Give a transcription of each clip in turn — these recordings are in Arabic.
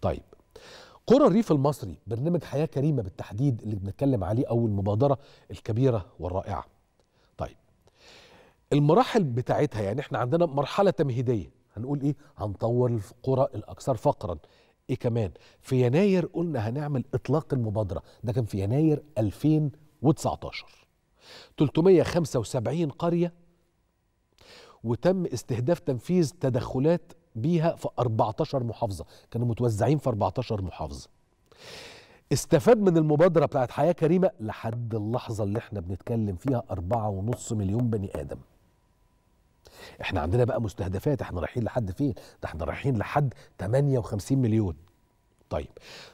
طيب قرى الريف المصري برنامج حياة كريمة بالتحديد اللي بنتكلم عليه أو المبادرة الكبيرة والرائعة طيب المراحل بتاعتها يعني احنا عندنا مرحلة تمهيدية هنقول ايه هنطور القرى الأكثر فقرا ايه كمان في يناير قلنا هنعمل إطلاق المبادرة ده كان في يناير 2019 375 قرية وتم استهداف تنفيذ تدخلات بيها في 14 محافظه كانوا متوزعين في 14 محافظه استفاد من المبادرة بتاعت حياة كريمة لحد اللحظة اللي احنا بنتكلم فيها أربعة ونص مليون بني آدم احنا عندنا بقى مستهدفات احنا رايحين لحد فين ده احنا رايحين لحد 58 مليون طيب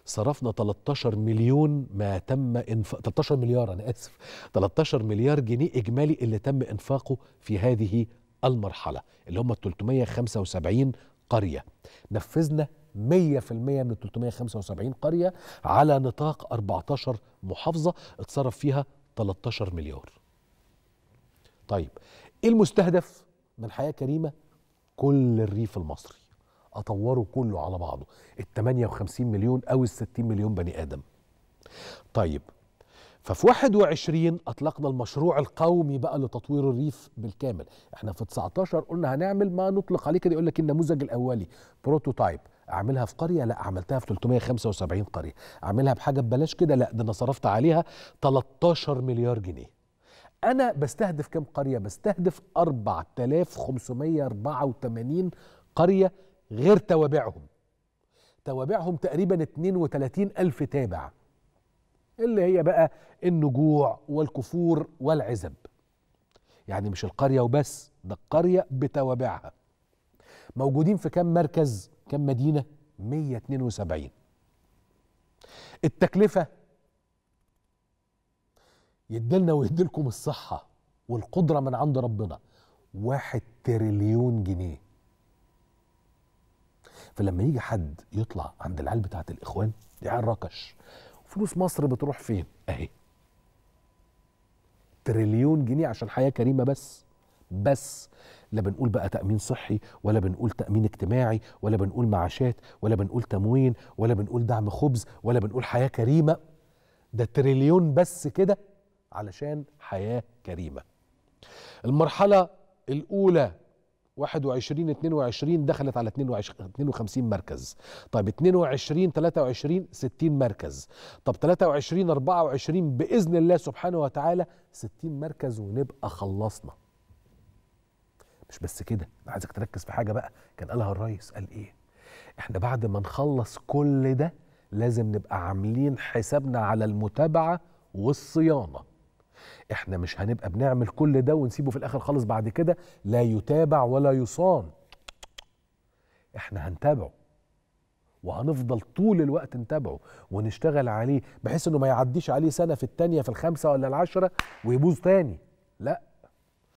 صرفنا 13 مليون ما تم انف... 13 مليار انا اسف 13 مليار جنيه اجمالي اللي تم انفاقه في هذه المرحله اللي هم 375 قرية نفذنا 100% من 375 قرية على نطاق 14 محافظة اتصرف فيها 13 مليار طيب ايه المستهدف من حياة كريمة كل الريف المصري اطوره كله على بعضه ال 58 مليون او ال 60 مليون بني ادم طيب ففي 21 اطلقنا المشروع القومي بقى لتطوير الريف بالكامل احنا في 19 قلنا هنعمل ما نطلق عليه كده يقول لك النموذج الاولي بروتوتايب اعملها في قريه لا عملتها في 375 قريه اعملها بحاجه ببلاش كده لا ده انا صرفت عليها 13 مليار جنيه انا بستهدف كم قريه بستهدف 4584 قريه غير توابعهم توابعهم تقريبا 32 ألف تابع اللي هي بقى النجوع والكفور والعزب يعني مش القرية وبس ده القرية بتوابعها موجودين في كم مركز كم مدينة 172 التكلفة يدلنا ويدلكم الصحة والقدرة من عند ربنا واحد تريليون جنيه فلما يجي حد يطلع عند العيال بتاعت الإخوان دي عيال ركش فلوس مصر بتروح فين اهي تريليون جنيه عشان حياه كريمه بس بس لا بنقول بقى تامين صحي ولا بنقول تامين اجتماعي ولا بنقول معاشات ولا بنقول تموين ولا بنقول دعم خبز ولا بنقول حياه كريمه ده تريليون بس كده علشان حياه كريمه المرحله الاولى 21 22 دخلت على 22 52 مركز طيب 22 23 60 مركز طب 23 24 باذن الله سبحانه وتعالى 60 مركز ونبقى خلصنا مش بس كده انا عايزك تركز في حاجه بقى كان قالها الريس قال ايه احنا بعد ما نخلص كل ده لازم نبقى عاملين حسابنا على المتابعه والصيانه احنا مش هنبقى بنعمل كل ده ونسيبه في الاخر خالص بعد كده لا يتابع ولا يصان احنا هنتابعه وهنفضل طول الوقت نتابعه ونشتغل عليه بحيث انه ما يعديش عليه سنه في الثانيه في الخامسه ولا العشره ويبوظ تاني لا